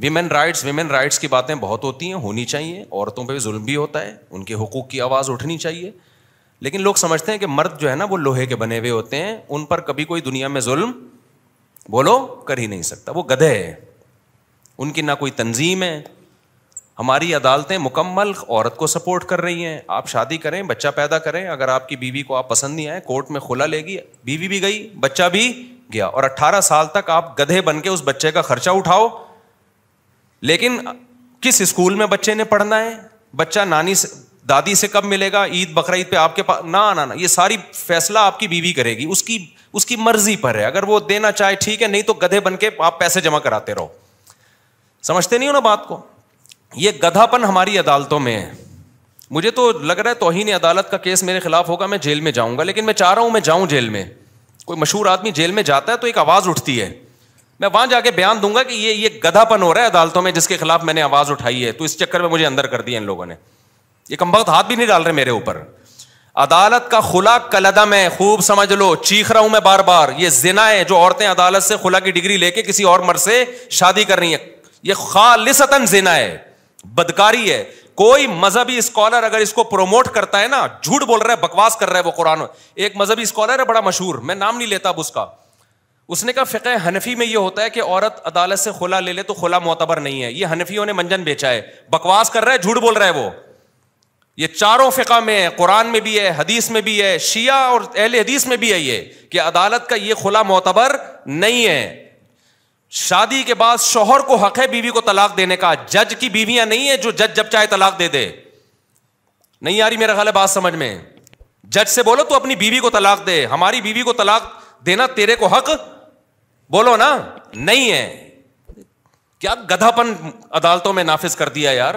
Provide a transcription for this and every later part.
women rights women rights की बातें बहुत होती हैं होनी चाहिए औरतों पे भी जुल्म भी होता है उनके हकूक़ की आवाज़ उठनी चाहिए लेकिन लोग समझते हैं कि मर्द जो है ना वो लोहे के बने हुए होते हैं उन पर कभी कोई दुनिया में जुल्म बोलो कर ही नहीं सकता वो गधे है उनकी ना कोई तंजीम है हमारी अदालतें मुकम्मल औरत को सपोर्ट कर रही हैं आप शादी करें बच्चा पैदा करें अगर आपकी बीवी को आप पसंद नहीं आए कोर्ट में खुला लेगी बीवी भी गई बच्चा भी गया और 18 साल तक आप गधे बन के उस बच्चे का खर्चा उठाओ लेकिन किस स्कूल में बच्चे ने पढ़ना है बच्चा नानी से दादी से कब मिलेगा ईद बकर ईद पे आपके पास ना ना ना ये सारी फैसला आपकी बीवी करेगी उसकी उसकी मर्जी पर है अगर वो देना चाहे ठीक है नहीं तो गधे बन के आप पैसे जमा कराते रहो समझते नहीं हो ना बात को ये गधापन हमारी अदालतों में है मुझे तो लग रहा है तोहन अदालत का केस मेरे खिलाफ होगा मैं जेल में जाऊंगा लेकिन मैं चाह रहा हूं मैं जाऊं जेल में कोई मशहूर आदमी जेल में जाता है तो एक आवाज उठती है मैं वहां जाके बयान दूंगा कि ये ये गधापन हो रहा है अदालतों में जिसके खिलाफ मैंने आवाज उठाई है तो इस चक्कर में मुझे अंदर कर दिया इन लोगों ने ये कम हाथ भी नहीं डाल रहे मेरे ऊपर अदालत का खुला कलदम है खूब समझ लो चीख रहा हूं मैं बार बार ये जिना है जो औरतें अदालत से खुला की डिग्री लेके किसी और मर्द से शादी कर रही है ये खालिसतन जिना है बदकारी है कोई मजहबी स्कॉलर अगर इसको प्रोमोट करता है ना झूठ बोल रहा है बकवास कर रहा है वो कुरान एक मजहबी स्कॉलर है बड़ा मशहूर मैं नाम नहीं लेता अब उसका उसने कहा फ़िक हनफी में यह होता है कि औरत अदालत से खुला ले ले तो खुला मोतबर नहीं है यह हनफियों ने मंजन बेचा है बकवास कर रहा है झूठ बोल रहा है वो ये चारों फ़िका में है कुरान में भी है हदीस में भी है शिया और अहल हदीस में भी है ये कि अदालत का यह खुला मोतबर नहीं है शादी के बाद शोहर को हक है बीवी को तलाक देने का जज की बीवियां नहीं है जो जज जब चाहे तलाक दे दे नहीं आ रही मेरा ख्याल है बात समझ में जज से बोलो तो अपनी बीवी को तलाक दे हमारी बीवी को तलाक देना तेरे को हक बोलो ना नहीं है क्या गधापन अदालतों में नाफिज कर दिया यार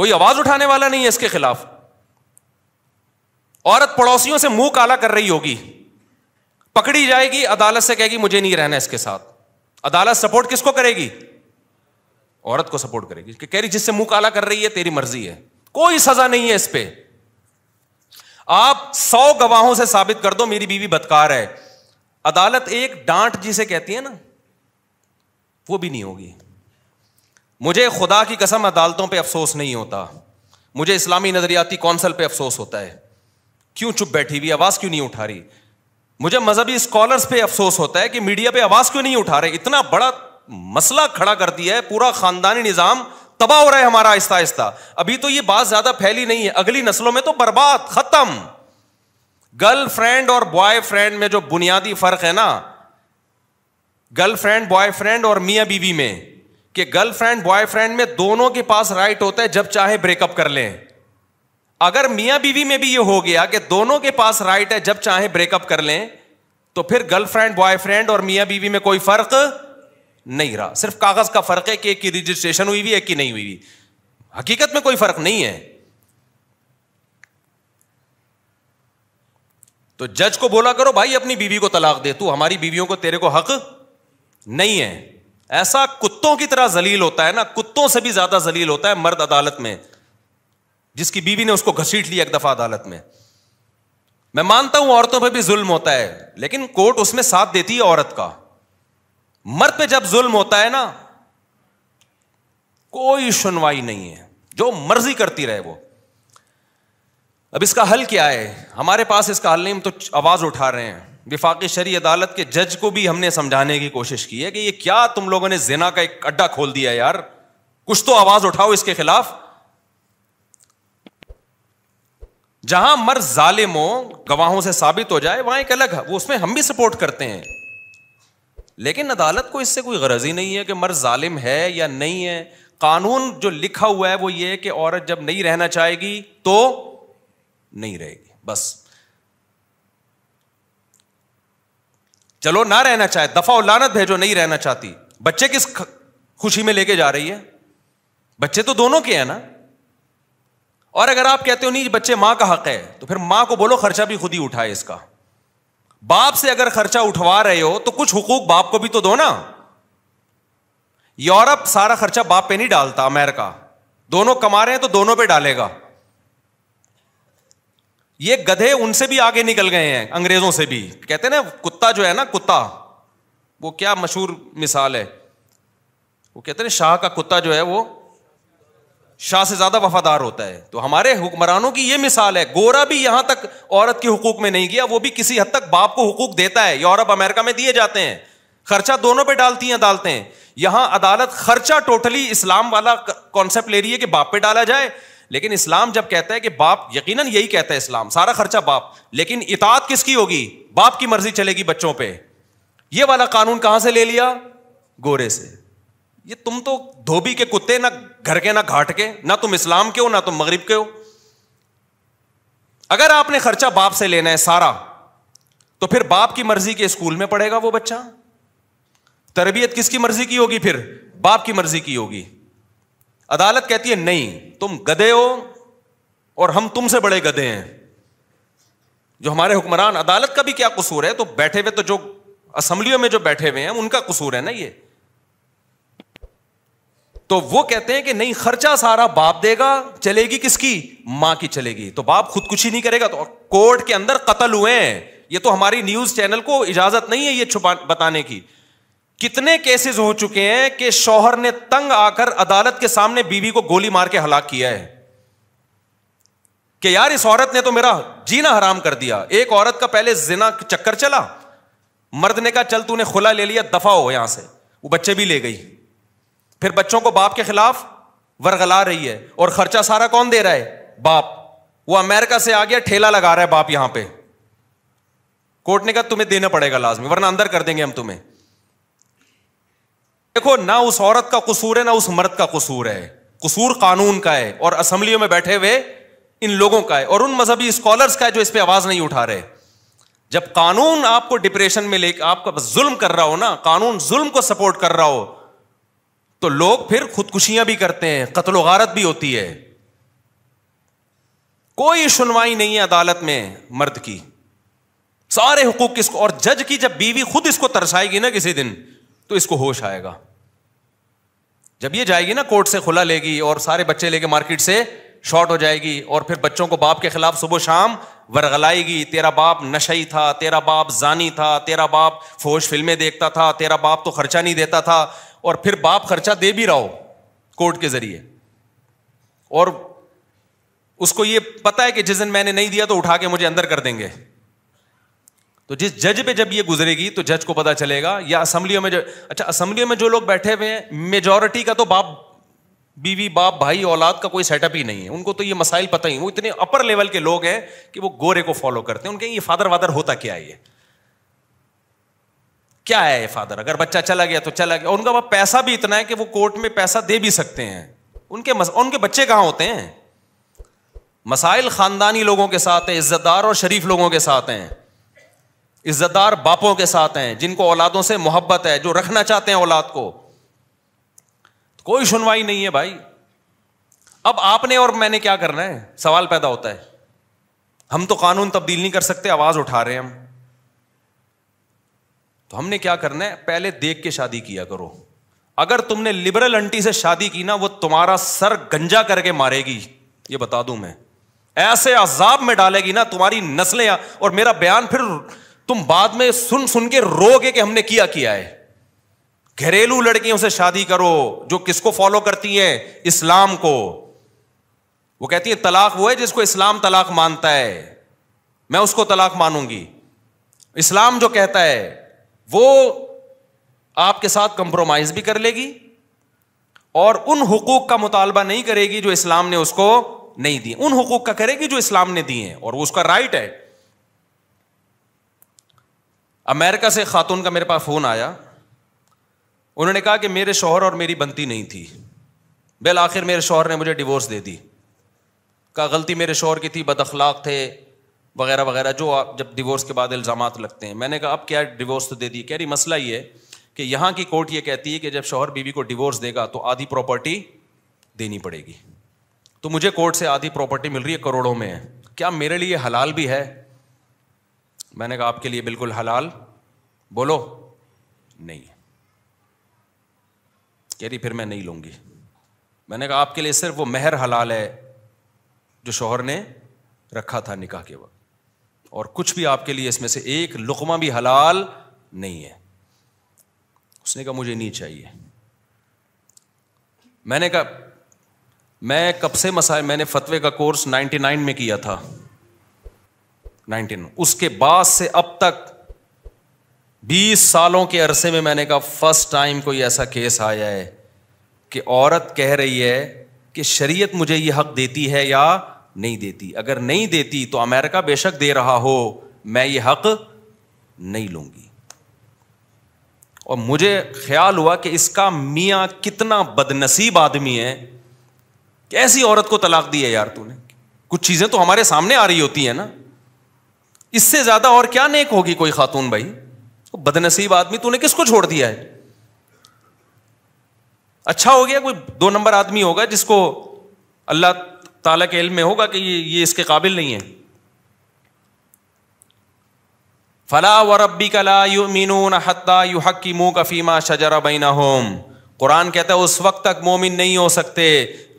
कोई आवाज उठाने वाला नहीं है इसके खिलाफ औरत पड़ोसियों से मुंह काला कर रही होगी पकड़ी जाएगी अदालत से कहेगी मुझे नहीं रहना इसके साथ अदालत सपोर्ट किसको करेगी औरत को सपोर्ट करेगी कि कह रही जिससे मुंह काला कर रही है तेरी मर्जी है कोई सजा नहीं है इस पर आप सौ गवाहों से साबित कर दो मेरी बीवी बदकार है अदालत एक डांट जिसे कहती है ना वो भी नहीं होगी मुझे खुदा की कसम अदालतों पे अफसोस नहीं होता मुझे इस्लामी नज़रियाती कौंसल पे अफसोस होता है क्यों चुप बैठी हुई आवाज़ क्यों नहीं उठा रही मुझे मजहबी स्कॉलर्स पे अफसोस होता है कि मीडिया पे आवाज़ क्यों नहीं उठा रहे इतना बड़ा मसला खड़ा कर दिया है पूरा खानदानी निज़ाम तबाह हो रहा है हमारा आहिस्ता आहिस्ता अभी तो ये बात ज़्यादा फैली नहीं है अगली नस्लों में तो बर्बाद ख़त्म गर्ल फ्रेंड और बॉय फ्रेंड में जो बुनियादी फर्क है ना गर्ल फ्रेंड बॉय फ्रेंड और मियाँ बीवी में कि गर्ल फ्रेंड बॉय फ्रेंड में दोनों के पास राइट होता है जब चाहे ब्रेकअप कर लें अगर मियाँ बीवी में भी ये हो गया कि दोनों के पास राइट है जब चाहे ब्रेकअप कर लें तो फिर गर्ल फ्रेंड बॉय फ्रेंड और मियाँ बीवी में कोई फर्क नहीं रहा सिर्फ कागज का फर्क है कि एक की रजिस्ट्रेशन हुई भी एक की नहीं हुई भी हकीकत में कोई फर्क नहीं है तो जज को बोला करो भाई अपनी बीवी को तलाक दे तू हमारी बीवियों को तेरे को हक नहीं है ऐसा कुत्तों की तरह जलील होता है ना कुत्तों से भी ज्यादा जलील होता है मर्द अदालत में जिसकी बीवी ने उसको घसीट लिया एक दफा अदालत में मैं मानता हूं औरतों पर भी जुल्म होता है लेकिन कोर्ट उसमें साथ देती है औरत का मर्द पे जब जुल्म होता है ना कोई सुनवाई नहीं है जो मर्जी करती रहे वो अब इसका हल क्या है हमारे पास इसका हल नहीं हम तो आवाज उठा रहे हैं विफाक शरी अदालत के जज को भी हमने समझाने की कोशिश की है कि ये क्या तुम लोगों ने जिना का एक अड्डा खोल दिया यार कुछ तो आवाज उठाओ इसके खिलाफ जहां मर जालिमो गवाहों से साबित हो जाए वहां एक अलग है वो उसमें हम भी सपोर्ट करते हैं लेकिन अदालत को इससे कोई गरज ही नहीं है कि मर जालिम है या नहीं है कानून जो लिखा हुआ है वो ये है कि औरत जब नहीं रहना चाहेगी तो नहीं रहेगी बस चलो ना रहना चाहे दफा और लानत भेजो नहीं रहना चाहती बच्चे किस खुशी में लेके जा रही है बच्चे तो दोनों के हैं ना और अगर आप कहते हो नहीं बच्चे मां का हक है तो फिर मां को बोलो खर्चा भी खुद ही उठाए इसका बाप से अगर खर्चा उठवा रहे हो तो कुछ हुकूक बाप को भी तो दो ना यूरोप सारा खर्चा बाप पे नहीं डालता अमेरिका दोनों कमा रहे हैं तो दोनों पे डालेगा ये गधे उनसे भी आगे निकल गए हैं अंग्रेजों से भी कहते हैं ना कुत्ता जो है ना कुत्ता वो क्या मशहूर मिसाल है वो कहते हैं शाह का कुत्ता जो है वो शाह से ज्यादा वफादार होता है तो हमारे हुक्मरानों की ये मिसाल है गोरा भी यहां तक औरत के हुकूक में नहीं गया वो भी किसी हद तक बाप को हुकूक देता है यूरोप अमेरिका में दिए जाते हैं खर्चा दोनों पे डालती हैं डालते हैं यहां अदालत खर्चा टोटली इस्लाम वाला कॉन्सेप्ट ले रही है कि बाप पे डाला जाए लेकिन इस्लाम जब कहता है कि बाप यकीन यही कहता है इस्लाम सारा खर्चा बाप लेकिन इतात किसकी होगी बाप की मर्जी चलेगी बच्चों पर यह वाला कानून कहां से ले लिया गोरे से ये तुम तो धोबी के कुत्ते ना घर के ना घाट के ना तुम इस्लाम के हो ना तुम मगरिब के हो अगर आपने खर्चा बाप से लेना है सारा तो फिर बाप की मर्जी के स्कूल में पढ़ेगा वो बच्चा तरबियत किसकी मर्जी की होगी फिर बाप की मर्जी की होगी अदालत कहती है नहीं तुम गधे हो और हम तुमसे बड़े गधे हैं जो हमारे हुक्मरान अदालत का भी क्या कसूर है तो बैठे हुए तो जो असम्बलियों में जो बैठे हुए हैं उनका कसूर है ना ये तो वो कहते हैं कि नहीं खर्चा सारा बाप देगा चलेगी किसकी मां की चलेगी तो बाप खुदकुशी नहीं करेगा तो कोर्ट के अंदर कतल हुए हैं ये तो हमारी न्यूज चैनल को इजाजत नहीं है ये छुपा बताने की कितने केसेस हो चुके हैं कि शौहर ने तंग आकर अदालत के सामने बीवी को गोली मार के हलाक किया है कि यार इस औरत ने तो मेरा जीना हराम कर दिया एक औरत का पहले जिना चक्कर चला मर्द ने कहा चल तू ने खुला ले लिया दफा हो यहां से वो बच्चे भी ले गई फिर बच्चों को बाप के खिलाफ वरगला रही है और खर्चा सारा कौन दे रहा है बाप वो अमेरिका से आ गया ठेला लगा रहा है बाप यहां पर कोर्ट ने कहा तुम्हें देना पड़ेगा लाजमी वरना अंदर कर देंगे हम तुम्हें देखो ना उस औरत का कसूर है ना उस मर्द का कसूर है कसूर कानून का है और असम्बलियों में बैठे हुए इन लोगों का है और उन मजहबी स्कॉलर का है जो इस पर आवाज नहीं उठा रहे जब कानून आपको डिप्रेशन में लेकर आपका जुल्म कर रहा हो ना कानून जुल्म को सपोर्ट कर रहा हो तो लोग फिर खुदकुशियां भी करते हैं कतलो गारत भी होती है कोई सुनवाई नहीं है अदालत में मर्द की सारे हुकूक किसको और जज की जब बीवी खुद इसको तरसाएगी ना किसी दिन तो इसको होश आएगा जब ये जाएगी ना कोर्ट से खुला लेगी और सारे बच्चे लेके मार्केट से शॉर्ट हो जाएगी और फिर बच्चों को बाप के खिलाफ सुबह शाम वरगलाएगी तेरा बाप नशे ही था तेरा बाप जानी था तेरा बाप फोश फिल्में देखता था तेरा बाप तो खर्चा नहीं देता था और फिर बाप खर्चा दे भी रहा हो कोर्ट के जरिए और उसको ये पता है कि जिस दिन मैंने नहीं दिया तो उठा के मुझे अंदर कर देंगे तो जिस जज पे जब ये गुजरेगी तो जज को पता चलेगा या असम्बलियों में जो अच्छा असम्बलियों में जो लोग बैठे हुए हैं मेजोरिटी का तो बाप बीवी बाप भाई औलाद का कोई सेटअप ही नहीं है उनको तो ये मसाइल पता ही वो इतने अपर लेवल के लोग हैं कि वो गोरे को फॉलो करते हैं उनके ये फादर वादर होता क्या है ये क्या है ये फादर अगर बच्चा चला गया तो चला गया उनका वह पैसा भी इतना है कि वो कोर्ट में पैसा दे भी सकते हैं उनके मस, उनके बच्चे कहाँ होते हैं मसाइल खानदानी लोगों के साथ हैं इज्जतदार और शरीफ लोगों के साथ हैं इज्जतदार बापों के साथ हैं जिनको औलादों से मोहब्बत है जो रखना चाहते हैं औलाद को तो कोई सुनवाई नहीं है भाई अब आपने और मैंने क्या करना है सवाल पैदा होता है हम तो कानून तब्दील नहीं कर सकते आवाज उठा रहे हैं हम तो हमने क्या करना है पहले देख के शादी किया करो अगर तुमने लिबरल अंटी से शादी की ना वो तुम्हारा सर गंजा करके मारेगी ये बता दूं मैं ऐसे अजाब में डालेगी ना तुम्हारी नस्लें और मेरा बयान फिर तुम बाद में सुन सुन के रोगे कि हमने किया किया है घरेलू लड़कियों से शादी करो जो किसको फॉलो करती हैं इस्लाम को वो कहती है तलाक वो है जिसको इस्लाम तलाक मानता है मैं उसको तलाक मानूंगी इस्लाम जो कहता है वो आपके साथ कंप्रोमाइज भी कर लेगी और उन हुकूक का मुतालबा नहीं करेगी जो इस्लाम ने उसको नहीं दिए उन हुकूक का करेगी जो इस्लाम ने दिए हैं और वो उसका राइट है अमेरिका से खातून का मेरे पास फ़ोन आया उन्होंने कहा कि मेरे शोहर और मेरी बनती नहीं थी बिल आखिर मेरे शोहर ने मुझे डिवोर्स दे दी का गलती मेरे शोहर की थी बदखलाक थे वगैरह वगैरह जो आप जब डिवोर्स के बाद इल्ज़ाम लगते हैं मैंने कहा अब क्या डिवोर्स तो दे दी कह रही मसला ये है कि यहाँ की कोर्ट ये कहती है कि जब शोहर बीवी को डिवोर्स देगा तो आधी प्रॉपर्टी देनी पड़ेगी तो मुझे कोर्ट से आधी प्रॉपर्टी मिल रही है करोड़ों में क्या मेरे लिए हलाल भी है मैंने कहा आपके लिए बिल्कुल हलाल बोलो नहीं कह रही फिर मैं नहीं लूंगी मैंने कहा आपके लिए सिर्फ वो मेहर हलाल है जो शोहर ने रखा था निकाह के वक्त और कुछ भी आपके लिए इसमें से एक लुकमा भी हलाल नहीं है उसने कहा मुझे नहीं चाहिए मैंने कहा मैं कब से मसाए मैंने फतवे का कोर्स 99 में किया था 19 उसके बाद से अब तक बीस सालों के अरसे में मैंने कहा फर्स्ट टाइम कोई ऐसा केस आया है कि औरत कह रही है कि शरीयत मुझे यह हक देती है या नहीं देती अगर नहीं देती तो अमेरिका बेशक दे रहा हो मैं ये हक नहीं लूंगी और मुझे ख्याल हुआ कि इसका मियाँ कितना बदनसीब आदमी है कैसी औरत को तलाक दी है यार तूने कुछ चीज़ें तो हमारे सामने आ रही होती है ना इससे ज्यादा और क्या नेक होगी कोई खातून भाई तो बदनसीब आदमी तूने किसको छोड़ दिया है अच्छा हो गया कोई दो नंबर आदमी होगा जिसको अल्लाह ताला के इल्म में होगा कि ये ये इसके काबिल नहीं है फला व रबी कला यू मीनून हत्ता यू हकी मुँह कफीमा शजरा बैना होम कुरान कहता है उस वक्त तक मोमिन नहीं हो सकते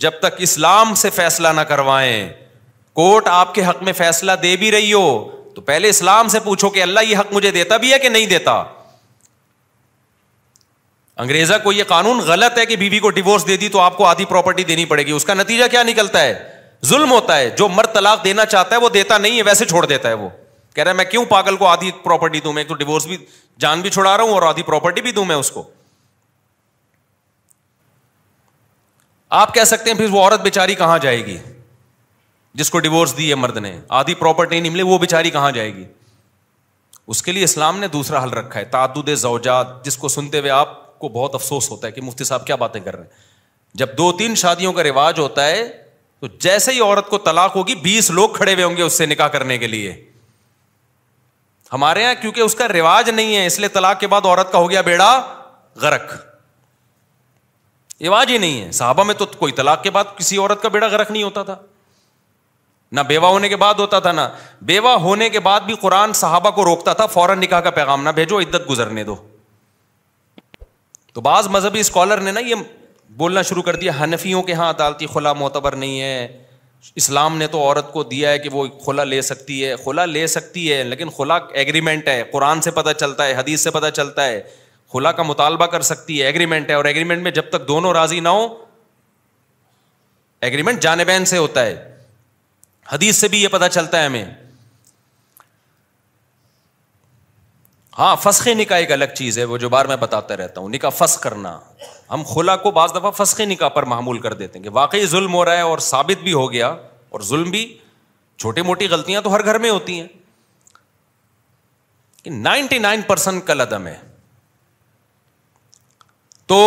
जब तक इस्लाम से फैसला ना करवाएं कोर्ट आपके हक में फैसला दे भी रही हो तो पहले इस्लाम से पूछो कि अल्लाह ये हक मुझे देता भी है कि नहीं देता अंग्रेजा को यह कानून गलत है कि बीवी को डिवोर्स दे दी तो आपको आधी प्रॉपर्टी देनी पड़ेगी उसका नतीजा क्या निकलता है जुल्म होता है जो मर्द तलाक देना चाहता है वो देता नहीं है वैसे छोड़ देता है वो कह रहा है मैं क्यों पागल को आधी प्रॉपर्टी दूं मैं एक तो डिवोर्स भी जान भी छुड़ा रहा हूं और आधी प्रॉपर्टी भी दूं मैं उसको आप कह सकते हैं फिर वो औरत बेचारी कहां जाएगी जिसको डिवोर्स दी है मर्द ने आधी प्रॉपर्टी नहीं मिली वो बेचारी कहां जाएगी उसके लिए इस्लाम ने दूसरा हल रखा है तादुद जवजात जिसको सुनते हुए आपको बहुत अफसोस होता है कि मुफ्ती साहब क्या बातें कर रहे हैं जब दो तीन शादियों का रिवाज होता है तो जैसे ही औरत को तलाक होगी बीस लोग खड़े हुए होंगे उससे निकाह करने के लिए हमारे यहां क्योंकि उसका रिवाज नहीं है इसलिए तलाक के बाद औरत का हो गया बेड़ा गरक रिवाज ही नहीं है साहबा में तो कोई तलाक के बाद किसी औरत का बेड़ा गरक नहीं होता था ना बेवा होने के बाद होता था ना बेवा होने के बाद भी कुरान साहबा को रोकता था फौरन निकाह का पैगाम ना भेजो इद्दत गुजरने दो तो बाज मजहबी स्कॉलर ने ना ये बोलना शुरू कर दिया हनफियों के यहाँ अदालती खुला मोतबर नहीं है इस्लाम ने तो औरत को दिया है कि वो खुला ले सकती है खुला ले सकती है लेकिन खुला एग्रीमेंट है कुरान से पता चलता है हदीस से पता चलता है खुला का मुतालबा कर सकती है एग्रीमेंट है और एग्रीमेंट में जब तक दोनों राजी ना हो एग्रीमेंट जानेबैन से होता है हदीस से भी यह पता चलता है हमें हाँ फसके निकाह एक अलग चीज़ है वो जो बार मैं बताता रहता हूं निकाह फस करना हम खुला को बाज दफ़ा फसखे निकाह पर मामूल कर देते हैं कि वाकई जुल्म हो रहा है और साबित भी हो गया और जुल्म भी छोटी मोटी गलतियां तो हर घर में होती हैं कि 99 परसेंट कल अदम है तो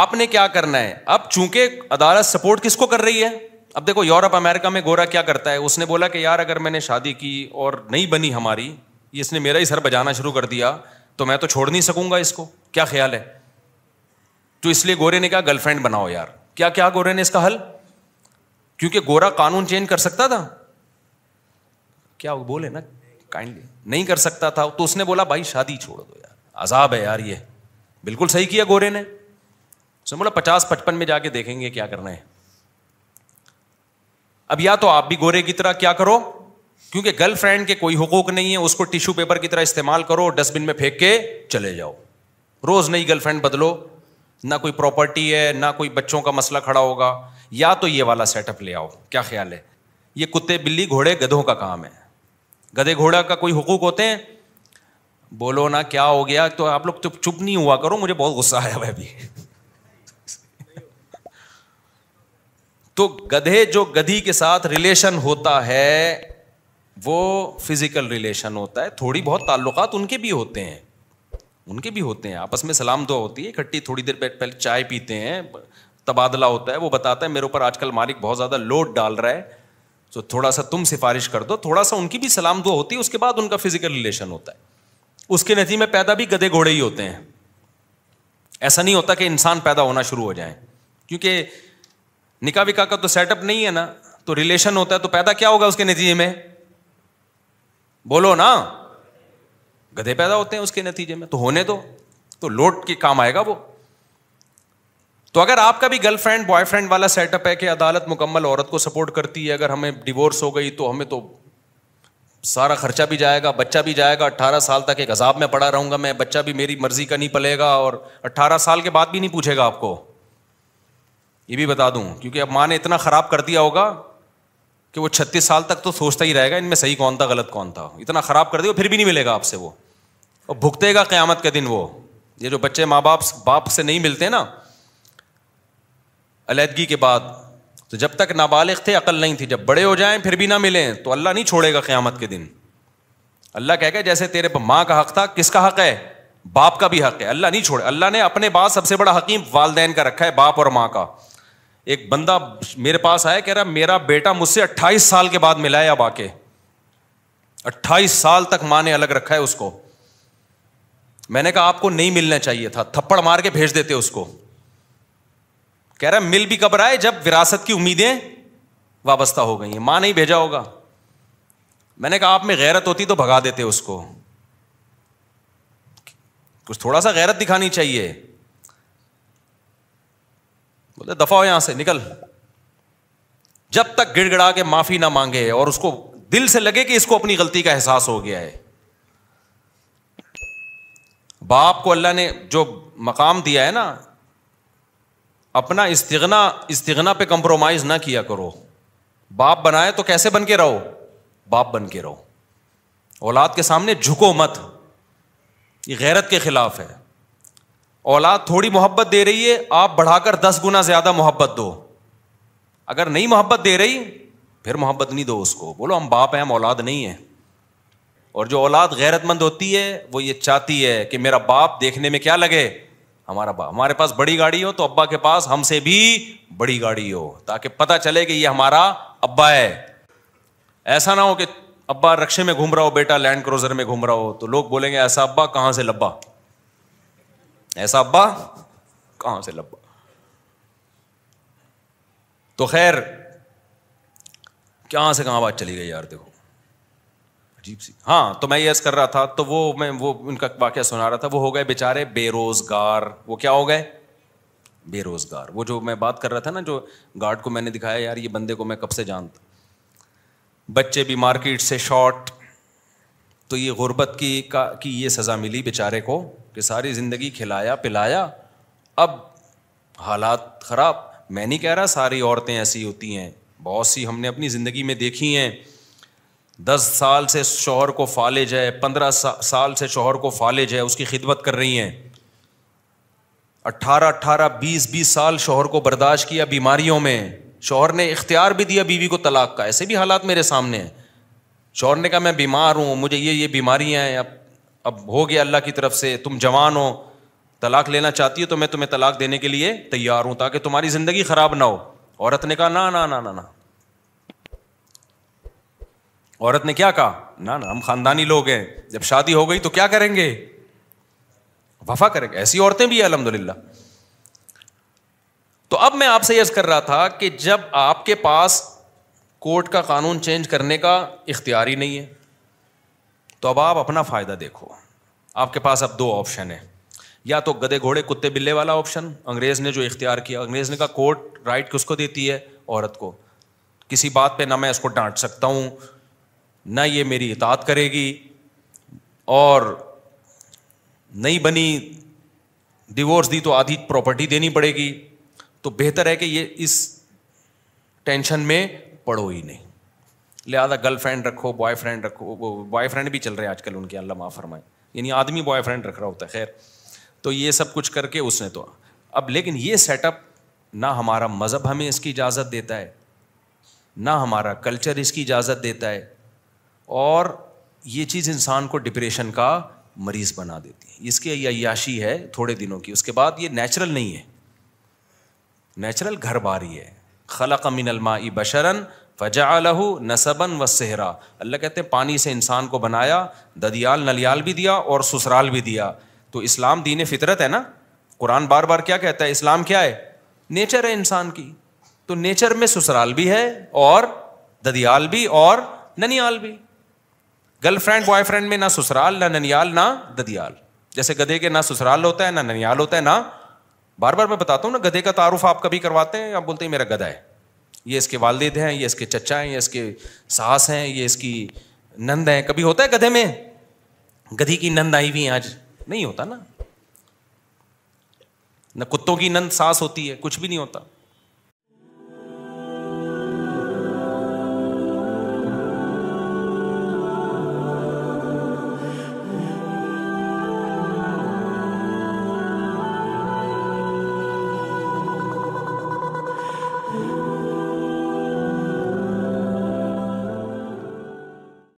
आपने क्या करना है अब चूंकि अदालत सपोर्ट किसको कर रही है अब देखो यूरोप अमेरिका में गोरा क्या करता है उसने बोला कि यार अगर मैंने शादी की और नहीं बनी हमारी इसने मेरा ही सर बजाना शुरू कर दिया तो मैं तो छोड़ नहीं सकूंगा इसको क्या ख्याल है तो इसलिए गोरे ने कहा गर्लफ्रेंड बनाओ यार क्या क्या गोरे ने इसका हल क्योंकि गोरा कानून चेंज कर सकता था क्या वो बोले ना काइंडली नहीं कर सकता था तो उसने बोला भाई शादी छोड़ दो यार अजाब है यार ये बिल्कुल सही किया गोरे ने उसने बोला पचास पचपन में जाके देखेंगे क्या करना है अब या तो आप भी गोरे की तरह क्या करो क्योंकि गर्लफ्रेंड के कोई हुकूक नहीं है उसको टिश्यू पेपर की तरह इस्तेमाल करो डस्टबिन में फेंक के चले जाओ रोज नई गर्लफ्रेंड बदलो ना कोई प्रॉपर्टी है ना कोई बच्चों का मसला खड़ा होगा या तो ये वाला सेटअप ले आओ क्या ख्याल है ये कुत्ते बिल्ली घोड़े गधों का काम है गधे घोड़ा का कोई हुकूक होते हैं बोलो ना क्या हो गया तो आप लोग चुप चुप नहीं हुआ करो मुझे बहुत गुस्सा आया वह अभी तो गधे जो गधी के साथ रिलेशन होता है वो फिजिकल रिलेशन होता है थोड़ी बहुत ताल्लुकात उनके भी होते हैं उनके भी होते हैं आपस में सलाम दुआ होती है इकट्ठी थोड़ी देर पहले चाय पीते हैं तबादला होता है वो बताता है मेरे ऊपर आजकल मालिक बहुत ज़्यादा लोड डाल रहा है तो थोड़ा सा तुम सिफारिश कर दो थोड़ा सा उनकी भी सलाम दुआ होती है उसके बाद उनका फिजिकल रिलेशन होता है उसके नती में पैदा भी गधे घोड़े ही होते हैं ऐसा नहीं होता कि इंसान पैदा होना शुरू हो जाए क्योंकि निका विका का तो सेटअप नहीं है ना तो रिलेशन होता है तो पैदा क्या होगा उसके नतीजे में बोलो ना गधे पैदा होते हैं उसके नतीजे में तो होने दो तो लोट के काम आएगा वो तो अगर आपका भी गर्लफ्रेंड बॉयफ्रेंड वाला सेटअप है कि अदालत मुकम्मल औरत को सपोर्ट करती है अगर हमें डिवोर्स हो गई तो हमें तो सारा खर्चा भी जाएगा बच्चा भी जाएगा अट्ठारह साल तक एक अजाब में पड़ा रहूंगा मैं बच्चा भी मेरी मर्जी का नहीं पलेगा और अट्ठारह साल के बाद भी नहीं पूछेगा आपको ये भी बता दूं क्योंकि अब माँ ने इतना ख़राब कर दिया होगा कि वो छत्तीस साल तक तो सोचता ही रहेगा इनमें सही कौन था गलत कौन था इतना ख़राब कर दिया फिर भी नहीं मिलेगा आपसे वो और भुगतेगा क़्यामत के दिन वो ये जो बच्चे माँ बाप बाप से नहीं मिलते ना अलीदगी के बाद तो जब तक नाबालिग थे अकल नहीं थी जब बड़े हो जाए फिर भी ना मिलें तो अल्लाह नहीं छोड़ेगा क़्यामत के दिन अल्लाह कहेगा जैसे तेरे माँ का हक था किसका हक है बाप का भी हक है अल्लाह नहीं छोड़े अल्लाह ने अपने बाद सबसे बड़ा हकीम वालदेन का रखा है बाप और माँ का एक बंदा मेरे पास आया कह रहा मेरा बेटा मुझसे 28 साल के बाद मिला है अब आके 28 साल तक मां ने अलग रखा है उसको मैंने कहा आपको नहीं मिलना चाहिए था थप्पड़ मार के भेज देते उसको कह रहा मिल भी कब रहा है जब विरासत की उम्मीदें वाबस्ता हो गई हैं मां नहीं भेजा होगा मैंने कहा आप में गैरत होती तो भगा देते उसको कुछ थोड़ा सा गैरत दिखानी चाहिए बोले दफा हो यहां से निकल जब तक गिड़गिड़ा के माफी ना मांगे और उसको दिल से लगे कि इसको अपनी गलती का एहसास हो गया है बाप को अल्लाह ने जो मकाम दिया है ना अपना इस्तिगना इस्तिगना पे कंप्रोमाइज ना किया करो बाप बनाए तो कैसे बन के रहो बाप बन के रहो औलाद के सामने झुको मत ये गैरत के खिलाफ है औलाद थोड़ी मोहब्बत दे रही है आप बढ़ाकर दस गुना ज्यादा मोहब्बत दो अगर नहीं मोहब्बत दे रही फिर मोहब्बत नहीं दो उसको बोलो हम बाप हैं हम औलाद नहीं है और जो औलाद गैरतमंद होती है वो ये चाहती है कि मेरा बाप देखने में क्या लगे हमारा बाप हमारे पास बड़ी गाड़ी हो तो अब्बा के पास हमसे भी बड़ी गाड़ी हो ताकि पता चले कि ये हमारा अब्बा है ऐसा ना हो कि अब्बा रक्शे में घूम रहा हो बेटा लैंड क्रोजर में घूम रहा हो तो लोग बोलेंगे ऐसा अब्बा कहाँ से लब्बा ऐसा अब्बा कहां से लब्बा तो खैर कहां से कहां बात चली गई यार देखो अजीब सी हाँ तो मैं यस कर रहा था तो वो मैं वो उनका वाक्य सुना रहा था वो हो गए बेचारे बेरोजगार वो क्या हो गए बेरोजगार वो जो मैं बात कर रहा था ना जो गार्ड को मैंने दिखाया यार ये बंदे को मैं कब से जानता बच्चे भी मार्केट से शॉर्ट तो ये गुर्बत की का की ये सज़ा मिली बेचारे को कि सारी ज़िंदगी खिलाया पिलाया अब हालात ख़राब मैं नहीं कह रहा सारी औरतें ऐसी होती हैं बहुत सी हमने अपनी ज़िंदगी में देखी हैं दस साल से शोहर को फालिज है पंद्रह साल से शोहर को फालिज है उसकी खिदमत कर रही हैं अट्ठारह अट्ठारह बीस बीस साल शोहर को बर्दाश्त किया बीमारियों में शोहर ने इख्तियार भी दिया बीवी को तलाक का ऐसे भी हालात मेरे सामने हैं शोहर ने कहा मैं बीमार हूँ मुझे ये ये बीमारियाँ हैं अब अब हो गया अल्लाह की तरफ से तुम जवान हो तलाक लेना चाहती हो तो मैं तुम्हें तलाक देने के लिए तैयार हूं ताकि तुम्हारी ज़िंदगी ख़राब ना हो औरत ने कहा ना ना ना ना ना औरत ने क्या कहा ना ना हम ख़ानदानी लोग हैं जब शादी हो गई तो क्या करेंगे वफा करेंगे ऐसी औरतें भी हैं अलहमदिल्ला तो अब मैं आपसे यह कर रहा था कि जब आपके पास कोर्ट का कानून चेंज करने का इख्तियार ही नहीं है तो अब आप अपना फ़ायदा देखो आपके पास अब दो ऑप्शन है या तो गधे घोड़े कुत्ते बिल्ले वाला ऑप्शन अंग्रेज़ ने जो इख्तियार किया अंग्रेज़ ने कहा कोर्ट राइट किसको देती है औरत को किसी बात पे ना मैं उसको डांट सकता हूँ ना ये मेरी इतात करेगी और नहीं बनी डिवोर्स दी तो आधी प्रॉपर्टी देनी पड़ेगी तो बेहतर है कि ये इस टेंशन में पड़ो ही नहीं लिहाजा गर्ल फ्रेंड रखो बॉय फ्रेंड रखो बॉय फ्रेंड भी चल रहे हैं आजकल उनके अल्लाह माफ़ फरमाए यानी आदमी बॉयफ्रेंड रख रहा होता है खैर तो ये सब कुछ करके उसने तो अब लेकिन ये सेटअप ना हमारा मज़हब हमें इसकी इजाज़त देता है ना हमारा कल्चर इसकी इजाज़त देता है और ये चीज़ इंसान को डिप्रेशन का मरीज़ बना देती है इसकी याशी है थोड़े दिनों की उसके बाद ये नेचुरल नहीं है नेचुरल घर बारी है खलक मिनलमा बशरन फ़जा लहू नसबन व सहरा अल्लाह कहते हैं पानी से इंसान को बनाया ददियाल नलियाल भी दिया और ससुराल भी दिया तो इस्लाम दीन फितरत है ना कुरान बार बार क्या कहता है इस्लाम क्या है नेचर है इंसान की तो नेचर में ससुराल भी है और ददियाल भी और ननियाल भी गर्लफ्रेंड बॉयफ्रेंड में ना ससुराल ना ननियाल ना ददियाल जैसे गधे के ना ससुराल होता है ना ननियाल होता है ना बार बार मैं बताता हूँ ना गधे का तारुफ आप कभी करवाते हैं आप बोलते हैं मेरा गधा है ये इसके वालिद हैं ये इसके चचा हैं ये इसके सास हैं ये इसकी नंद हैं कभी होता है गधे में गधी की नंद आई हुई आज नहीं होता ना न कुत्तों की नंद सास होती है कुछ भी नहीं होता